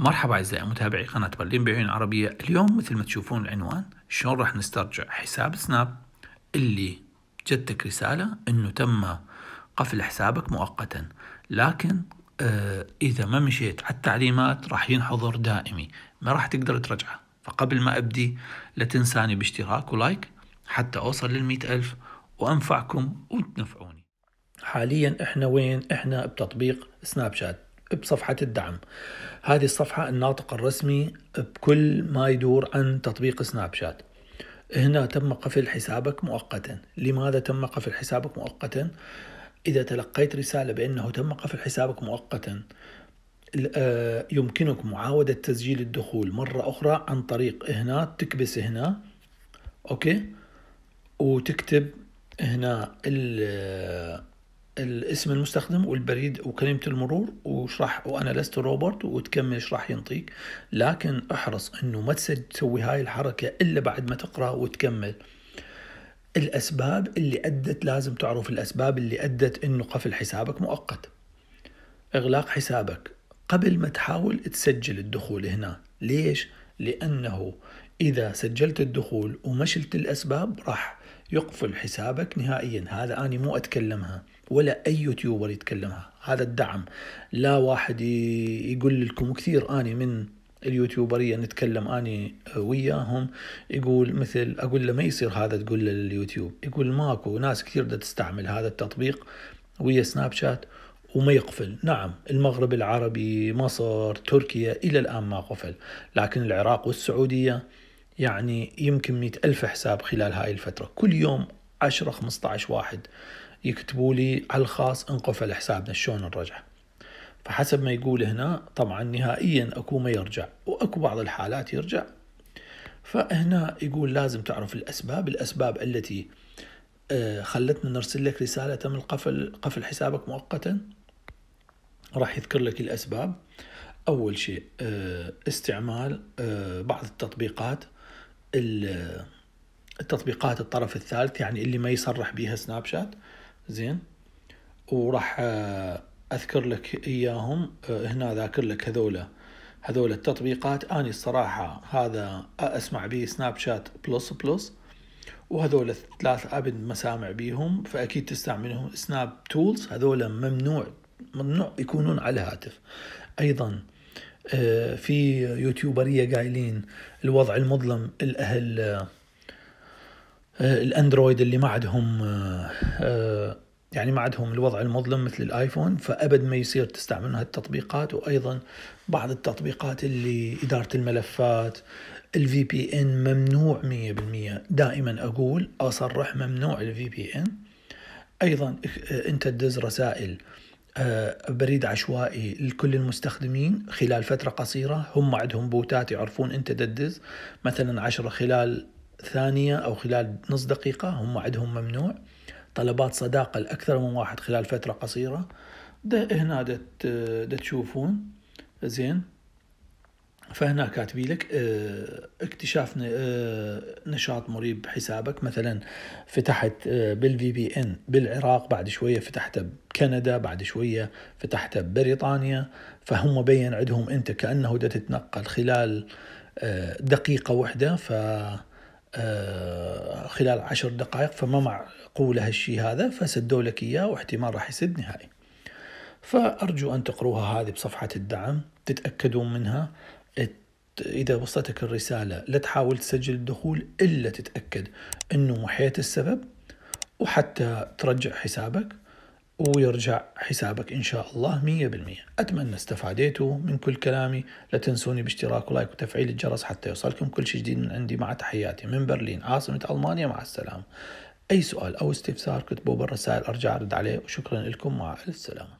مرحبا أعزائي متابعي قناة برلين بعيون عربية اليوم مثل ما تشوفون العنوان شلون راح نسترجع حساب سناب اللي جتك رسالة أنه تم قفل حسابك مؤقتا لكن آه إذا ما مشيت على التعليمات راح ينحظر دائمي ما راح تقدر ترجعه فقبل ما أبدي لا تنساني باشتراك ولايك حتى أوصل لل ألف وأنفعكم وتنفعوني حاليا إحنا وين؟ إحنا بتطبيق سناب شات بصفحة الدعم هذه الصفحة الناطق الرسمي بكل ما يدور عن تطبيق سناب شات هنا تم قفل حسابك مؤقتا لماذا تم قفل حسابك مؤقتا إذا تلقيت رسالة بأنه تم قفل حسابك مؤقتا آه، يمكنك معاودة تسجيل الدخول مرة أخرى عن طريق هنا تكبس هنا أوكي وتكتب هنا الاسم المستخدم والبريد وكلمة المرور وشرح وأنا لست روبرت وتكمل شرح ينطيك لكن احرص أنه ما تسوي هاي الحركة إلا بعد ما تقرأ وتكمل الأسباب اللي أدت لازم تعرف الأسباب اللي أدت أنه قفل حسابك مؤقت إغلاق حسابك قبل ما تحاول تسجل الدخول هنا ليش؟ لأنه إذا سجلت الدخول ومشلت الأسباب راح يقفل حسابك نهائيا هذا أنا مو أتكلمها ولا اي يوتيوبر يتكلمها هذا الدعم لا واحد يقول لكم كثير اني من اليوتيوبريه نتكلم اني وياهم يقول مثل اقول له ما يصير هذا تقول لليوتيوب يقول ماكو ناس كثير بدها تستعمل هذا التطبيق ويا سناب شات وما يقفل نعم المغرب العربي مصر تركيا إلى الآن ما قفل لكن العراق والسعودية يعني يمكن مئة ألف حساب خلال هاي الفترة كل يوم 10 15 واحد يكتبوا لي على الخاص انقفل حسابنا شلون نرجع فحسب ما يقول هنا طبعا نهائيا اكو ما يرجع واكو بعض الحالات يرجع فهنا يقول لازم تعرف الاسباب الاسباب التي آه، خلتنا نرسل لك رساله تم القفل قفل حسابك مؤقتا راح يذكر لك الاسباب اول شيء آه، استعمال آه، بعض التطبيقات التطبيقات الطرف الثالث يعني اللي ما يصرح بها سناب شات زين وراح آه، اذكر لك اياهم آه، هنا ذاكر لك هذولا هذول التطبيقات اني الصراحة هذا آه، اسمع به سناب شات بلس بلس وهذول الثلاث ابد مسامع بيهم فاكيد تستعملهم سناب تولز هذول ممنوع ممنوع يكونون على الهاتف ايضا في يوتيوبريه قايلين الوضع المظلم الاهل آه، الاندرويد اللي ما عندهم آه، آه، يعني ما عندهم الوضع المظلم مثل الايفون فابد ما يصير تستعملون هالتطبيقات وايضا بعض التطبيقات اللي اداره الملفات الفي بي ان ممنوع 100% دائما اقول اصرح ممنوع الفي بي ان ايضا انت تدز رسائل بريد عشوائي لكل المستخدمين خلال فترة قصيرة هم عندهم بوتات يعرفون انت تدز مثلا عشرة خلال ثانية أو خلال نص دقيقة هم عندهم ممنوع طلبات صداقة لأكثر من واحد خلال فترة قصيرة ده هنا ده تشوفون زين فهنا كاتبي لك آه، اكتشاف آه، نشاط مريب حسابك مثلا فتحت بالفي بي ان بالعراق بعد شويه فتحت بكندا بعد شويه فتحت ببريطانيا فهم بين عندهم انت كانه ده تتنقل خلال آه، دقيقه واحده ف آه، خلال عشر دقائق فما معقول هالشيء هذا فسدوا لك إياه واحتمال راح يسد نهائي فأرجو أن تقروها هذه بصفحة الدعم تتأكدون منها إذا وصلتك الرسالة لا تحاول تسجل الدخول إلا تتأكد أنه محيط السبب وحتى ترجع حسابك ويرجع حسابك إن شاء الله 100% أتمنى استفاديتوا من كل كلامي لا تنسوني باشتراك ولايك وتفعيل الجرس حتى يوصلكم كل شيء جديد من عندي مع تحياتي من برلين عاصمة ألمانيا مع السلامة أي سؤال أو استفسار كتبوه بالرسائل أرجع أرد عليه وشكرا لكم مع السلامة